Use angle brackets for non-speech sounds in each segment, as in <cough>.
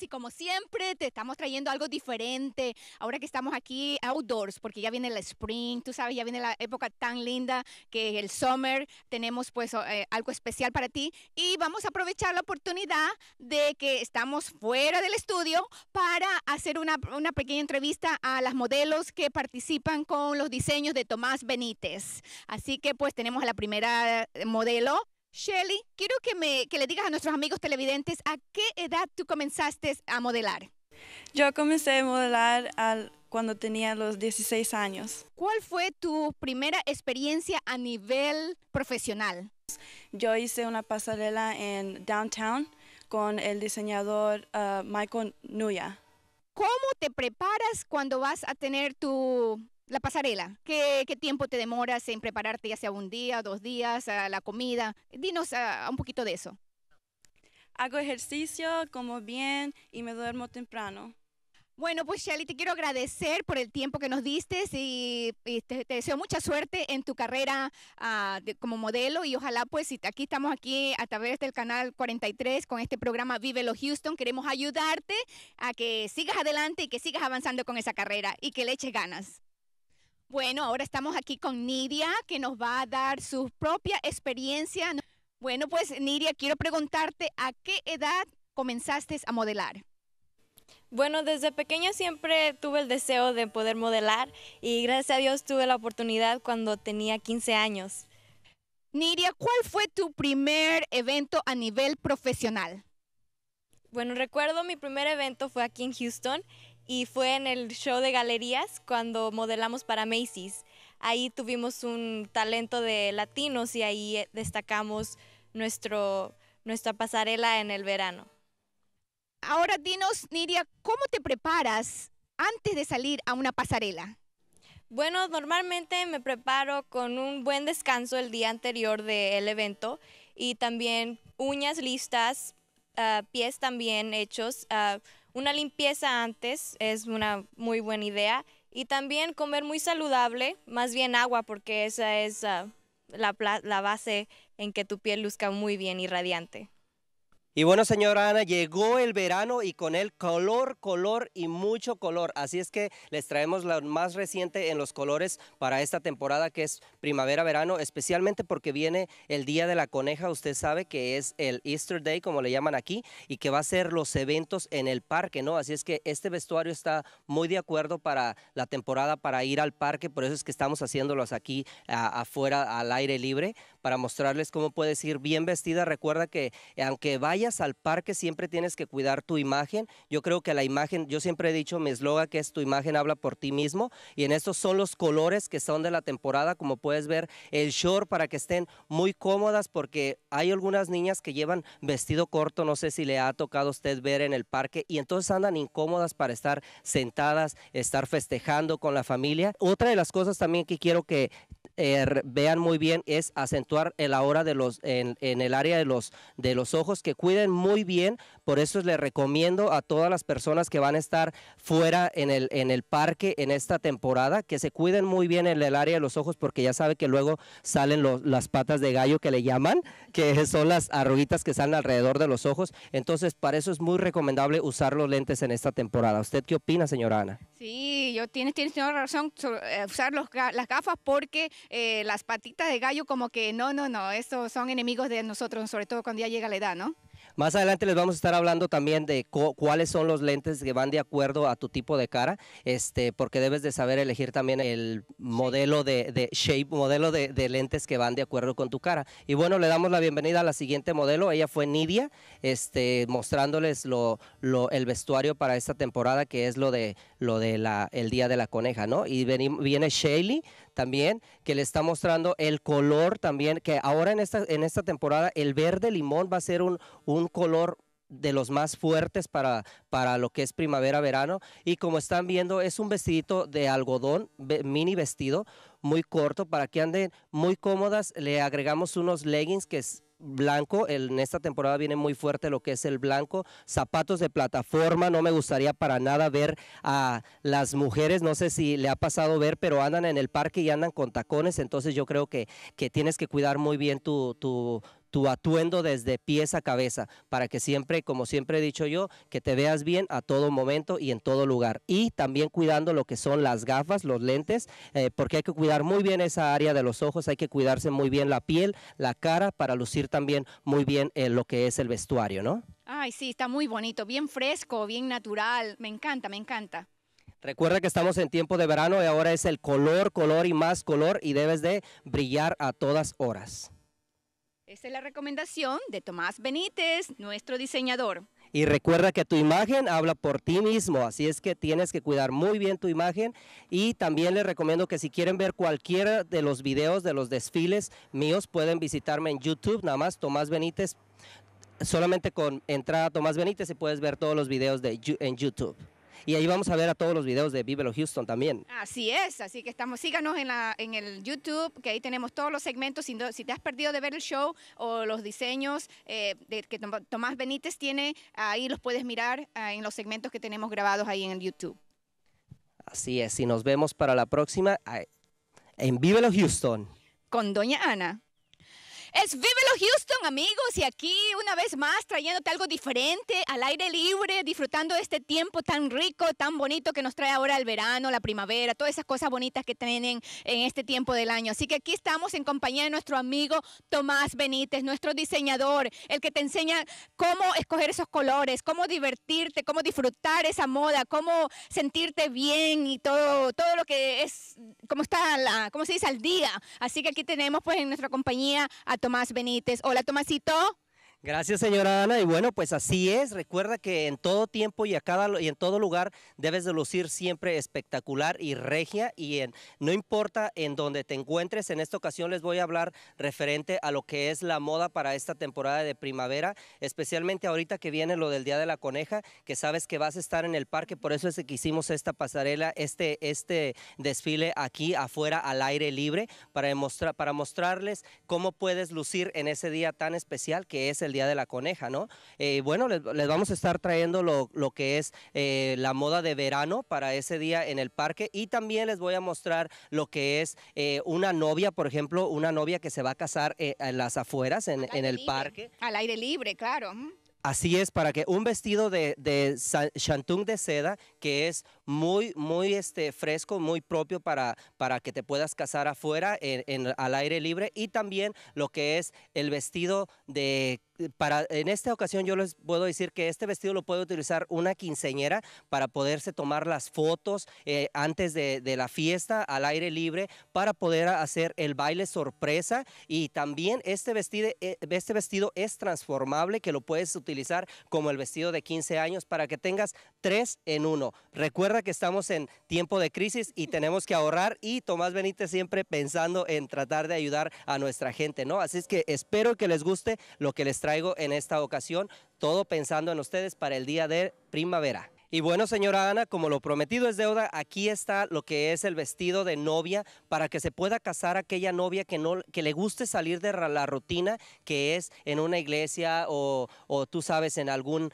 y como siempre te estamos trayendo algo diferente. Ahora que estamos aquí outdoors, porque ya viene la spring, tú sabes, ya viene la época tan linda que el summer, tenemos pues eh, algo especial para ti y vamos a aprovechar la oportunidad de que estamos fuera del estudio para hacer una, una pequeña entrevista a las modelos que participan con los diseños de Tomás Benítez. Así que pues tenemos a la primera eh, modelo Shelly, quiero que, le digas a nuestros amigos televidentes a qué edad tú comenzaste a modelar. Yo comencé a modelar cuando tenía los 16 años. ¿Cuál fue tu primera experiencia a nivel profesional? Yo hice una pasarela en Downtown con el diseñador uh, Michael Nuya. ¿Cómo te preparas cuando vas a tener tu la pasarela, ¿Qué, tiempo te demoras en prepararte ya sea un día, dos días, a la comida? Dinos ah, un poquito de eso. Hago ejercicio, como bien y me duermo temprano. Bueno, pues Shelly, te quiero agradecer por el tiempo que nos diste y, te, deseo mucha suerte en tu carrera ah, como modelo y ojalá pues si aquí estamos aquí a través del canal 43 con este programa Vive Los Houston, queremos ayudarte a que sigas adelante y que sigas avanzando con esa carrera y que le eches ganas. Bueno, ahora estamos aquí con Nidia, que nos va a dar su propia experiencia. Bueno, pues Nidia, quiero preguntarte, ¿a qué edad comenzaste a modelar? Bueno, desde pequeña siempre tuve el deseo de poder modelar y gracias a Dios tuve la oportunidad cuando tenía 15 años. Nidia, ¿cuál fue tu primer evento a nivel profesional? Bueno, recuerdo mi primer evento fue aquí en Houston y fue en el show de galerías cuando modelamos para Macy's. Ahí tuvimos un talento de latinos y ahí eh, destacamos nuestro, nuestra pasarela en el verano. Ahora dinos, niria ¿cómo te preparas antes de salir a una pasarela? Bueno, normalmente me preparo con un buen descanso el día anterior del evento y también uñas listas, ah, pies también hechos. Ah, una limpieza antes es una muy buena idea. Y también comer muy saludable, más bien agua, porque esa es ah, la, la base en que tu piel luzca muy bien y radiante. Y bueno, señora Ana, llegó el verano y con él color, color y mucho color. Así es que les traemos lo más reciente en los colores para esta temporada que es primavera-verano, especialmente porque viene el Día de la Coneja. Usted sabe que es el Easter Day, como le llaman aquí, y que va a ser los eventos en el parque, ¿no? Así es que este vestuario está muy de acuerdo para la temporada, para ir al parque. Por eso es que estamos haciéndolos aquí afuera, al aire libre, para mostrarles cómo puedes ir bien vestida. Recuerda que eh, aunque vayas al parque siempre tienes que cuidar tu imagen. Yo creo que la imagen, yo siempre he dicho mi eslogan que es tu imagen habla por ti mismo y en estos son los colores que son de la temporada, como puedes ver el short para que estén muy cómodas porque hay algunas niñas que llevan vestido corto, no sé si le ha tocado a usted ver en el parque y entonces andan incómodas para estar sentadas, estar festejando con la familia. Otra de las cosas también que quiero que eh, vean muy bien es acentuar el ahora de los, en, el área de los, de los ojos, que cuiden muy bien. Por eso les recomiendo a todas las personas que van a estar fuera en el, en el parque en esta temporada, que se cuiden muy bien en el área de los ojos, porque ya sabe que luego salen las patas de gallo que le llaman, que <laughs> son las arruguitas que salen alrededor de los ojos. Entonces, para eso es muy recomendable usar los lentes en esta temporada. ¿Usted qué opina, señora Ana? Sí, yo tiene razón, eh, usar los, las gafas porque eh, las patitas de gallo como que no, no, no, estos son enemigos de nosotros, sobre todo cuando ya llega la edad, ¿no? Más adelante les vamos a estar hablando también de cuáles son los lentes que van de acuerdo a tu tipo de cara, este, porque debes de saber elegir también el modelo de, de shape, modelo de, de, lentes que van de acuerdo con tu cara. Y bueno, le damos la bienvenida a la siguiente modelo. Ella fue Nidia, este, mostrándoles lo, lo, el vestuario para esta temporada, que es lo de lo de la, el día de la coneja, ¿no? Y viene Shaley también, que le está mostrando el color también, que ahora en esta, en esta temporada el verde limón va a ser un color de los más fuertes para, para lo que es primavera-verano. Y como están viendo, es un vestidito de algodón, mini vestido, muy corto, para que anden muy cómodas. Le agregamos unos leggings que es blanco, en esta temporada viene muy fuerte lo que es el blanco, zapatos de plataforma, no me gustaría para nada ver a las mujeres, no sé si le ha pasado ver, pero andan en el parque y andan con tacones, entonces yo creo que, que tienes que cuidar muy bien tu, tu, tu atuendo desde pies a cabeza, para que siempre, como siempre he dicho yo, que te veas bien a todo momento y en todo lugar. Y también cuidando lo que son las gafas, los lentes, eh, porque hay que cuidar muy bien esa área de los ojos, hay que cuidarse muy bien la piel, la cara, para lucir también muy bien eh, lo que es el vestuario, ¿no? Ay, sí, está muy bonito, bien fresco, bien natural, me encanta, me encanta. Recuerda que estamos en tiempo de verano y ahora es el color, color y más color y debes de brillar a todas horas. Esa es la recomendación de Tomás Benítez, nuestro diseñador. Y recuerda que tu imagen habla por ti mismo, así es que tienes que cuidar muy bien tu imagen. Y también les recomiendo que si quieren ver cualquiera de los videos de los desfiles míos, pueden visitarme en YouTube, nada más Tomás Benítez. Solamente con entrada Tomás Benítez y puedes ver todos los videos de, en YouTube y ahí vamos a ver a todos los videos de Vívelo Houston también. Así es, así que estamos, síganos en, la, en el YouTube, que ahí tenemos todos los segmentos. Si, te has perdido de ver el show o los diseños eh, que Tomás Benítez tiene, ahí los puedes mirar ah, en los segmentos que tenemos grabados ahí en el YouTube. Así es, y nos vemos para la próxima ah, en Vívelo Houston. Con Doña Ana. Es Los Houston, amigos, y aquí una vez más trayéndote algo diferente, al aire libre, disfrutando de este tiempo tan rico, tan bonito que nos trae ahora el verano, la primavera, todas esas cosas bonitas que tienen en este tiempo del año. Así que aquí estamos en compañía de nuestro amigo Tomás Benítez, nuestro diseñador, el que te enseña cómo escoger esos colores, cómo divertirte, cómo disfrutar esa moda, cómo sentirte bien y todo, todo lo que es, cómo está la, cómo se dice al día. Así que aquí tenemos pues en nuestra compañía a Tomás Benítez. Hola, Tomasito. Gracias, señora Ana. Y bueno, pues así es. Recuerda que en todo tiempo y, a cada, y en todo lugar debes de lucir siempre espectacular y regia. Y en, no importa en donde te encuentres, en esta ocasión les voy a hablar referente a lo que es la moda para esta temporada de primavera, especialmente ahorita que viene lo del Día de la Coneja, que sabes que vas a estar en el parque. Por eso es que hicimos esta pasarela, este, este desfile aquí afuera al aire libre para, demostrar, para mostrarles cómo puedes lucir en ese día tan especial que es el Día de la Coneja, ¿no? Eh, bueno, les, vamos a estar trayendo lo, que es eh, la moda de verano para ese día en el parque y también les voy a mostrar lo que es eh, una novia, por ejemplo, una novia que se va a casar en las afueras, en, el parque. Al aire libre, claro. Así es, para que un vestido de, de de seda, que es muy, muy este, fresco, muy propio para, para que te puedas casar afuera, al aire libre, y también lo que es el vestido de eh, en esta ocasión yo les puedo decir que este vestido lo puede utilizar una quinceñera para poderse tomar las fotos eh, antes de, la fiesta al aire libre para poder hacer el baile sorpresa y también este vestido, eh, este vestido es transformable que lo puedes utilizar como el vestido de 15 años para que tengas tres en uno. Recuerda que estamos en tiempo de crisis y tenemos que ahorrar y Tomás Benítez siempre pensando en tratar de ayudar a nuestra gente, ¿no? Así es que espero que les guste lo que les traigo en esta ocasión, todo pensando en ustedes para el día de primavera. Y bueno, señora Ana, como lo prometido es deuda, aquí está lo que es el vestido de novia para que se pueda casar aquella novia que, no, que le guste salir de la rutina que es en una iglesia o, tú sabes, en algún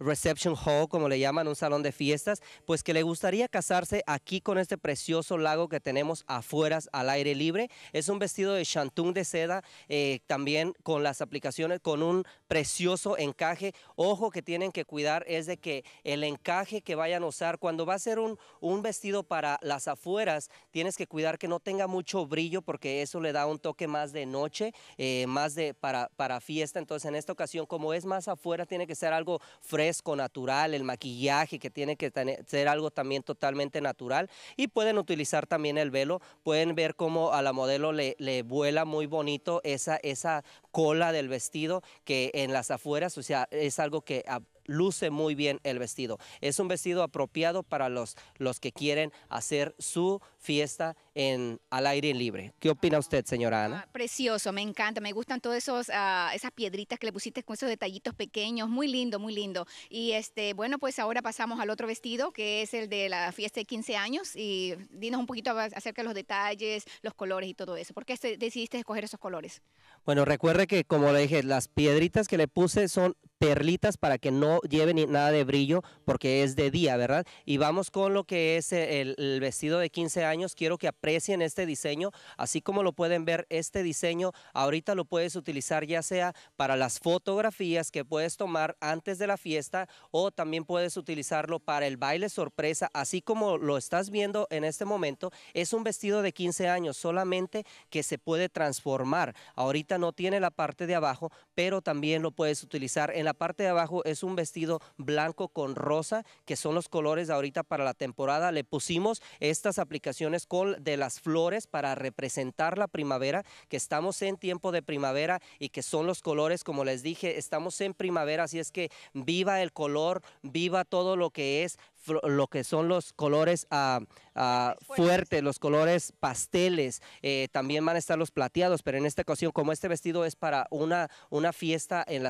reception hall, como le llaman, un salón de fiestas, pues que le gustaría casarse aquí con este precioso lago que tenemos afuera al aire libre. Es un vestido de chantún de seda, eh, también con las aplicaciones, con un precioso encaje. Ojo que tienen que cuidar es de que el encaje que vayan a usar. Cuando va a ser un, vestido para las afueras, tienes que cuidar que no tenga mucho brillo porque eso le da un toque más de noche, eh, más de para, para fiesta. Entonces en esta ocasión, como es más afuera, tiene que ser algo fresco, natural, el maquillaje que tiene que ser algo también totalmente natural. Y pueden utilizar también el velo, pueden ver cómo a la modelo le, le vuela muy bonito esa, esa cola del vestido que en las afueras, o sea, es algo que luce muy bien el vestido. Es un vestido apropiado para los, los que quieren hacer su fiesta al aire libre. ¿Qué opina usted, señora Ana? Ah, precioso, me encanta, me gustan todas esos, ah, esas piedritas que le pusiste con esos detallitos pequeños, muy lindo, muy lindo. Y este, bueno, pues ahora pasamos al otro vestido, que es el de la fiesta de 15 años, y dinos un poquito acerca de los detalles, los colores y todo eso. ¿Por qué decidiste escoger esos colores? Bueno, recuerde que, como le dije, las piedritas que le puse son perlitas para que no lleve nada de brillo porque es de día, ¿verdad? Y vamos con lo que es el, vestido de 15 años. Quiero que en este diseño. Así como lo pueden ver, este diseño ahorita lo puedes utilizar ya sea para las fotografías que puedes tomar antes de la fiesta o también puedes utilizarlo para el baile sorpresa, así como lo estás viendo en este momento. Es un vestido de 15 años solamente que se puede transformar. Ahorita no tiene la parte de abajo, pero también lo puedes utilizar. En la parte de abajo es un vestido blanco con rosa, que son los colores ahorita para la temporada. Le pusimos estas aplicaciones con de las flores para representar la primavera, que estamos en tiempo de primavera y que son los colores, como les dije, estamos en primavera, así es que viva el color, viva todo lo que es lo que son los colores ah, ah, fuertes, los colores pasteles, eh, también van a estar los plateados, pero en esta ocasión, como este vestido es para una, una fiesta en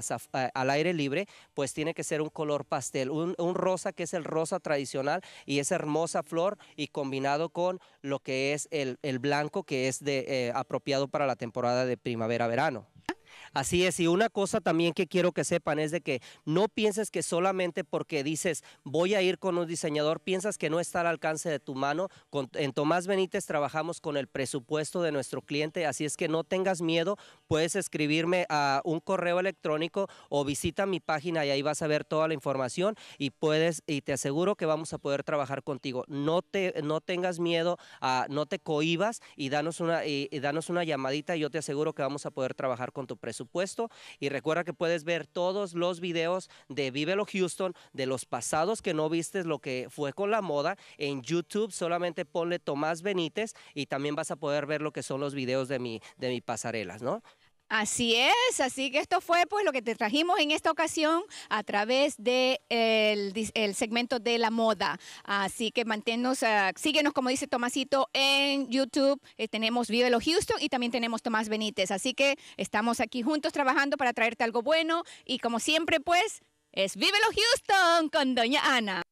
al aire libre, pues tiene que ser un color pastel, un, rosa que es el rosa tradicional y esa hermosa flor y combinado con lo que es el, el blanco que es de, eh, apropiado para la temporada de primavera-verano. Así es, y una cosa también que quiero que sepan es de que no pienses que solamente porque dices voy a ir con un diseñador, piensas que no está al alcance de tu mano. en Tomás Benítez trabajamos con el presupuesto de nuestro cliente, así es que no tengas miedo, puedes escribirme a un correo electrónico o visita mi página y ahí vas a ver toda la información y puedes, y te aseguro que vamos a poder trabajar contigo. No, te, no tengas miedo, a, no te cohibas y danos, una, y, y danos una llamadita y yo te aseguro que vamos a poder trabajar con tu presupuesto puesto Y recuerda que puedes ver todos los videos de Vivelo Houston, de los pasados que no viste lo que fue con la moda. En YouTube solamente ponle Tomás Benítez y también vas a poder ver lo que son los videos de mi, de mi pasarelas, ¿no? Así es, así que esto fue pues lo que te trajimos en esta ocasión a través del de el, segmento de la moda. Así que manténnos, ah, síguenos como dice Tomasito en YouTube, eh, tenemos Vive los Houston y también tenemos Tomás Benítez. Así que estamos aquí juntos trabajando para traerte algo bueno y como siempre pues es Vive los Houston con Doña Ana.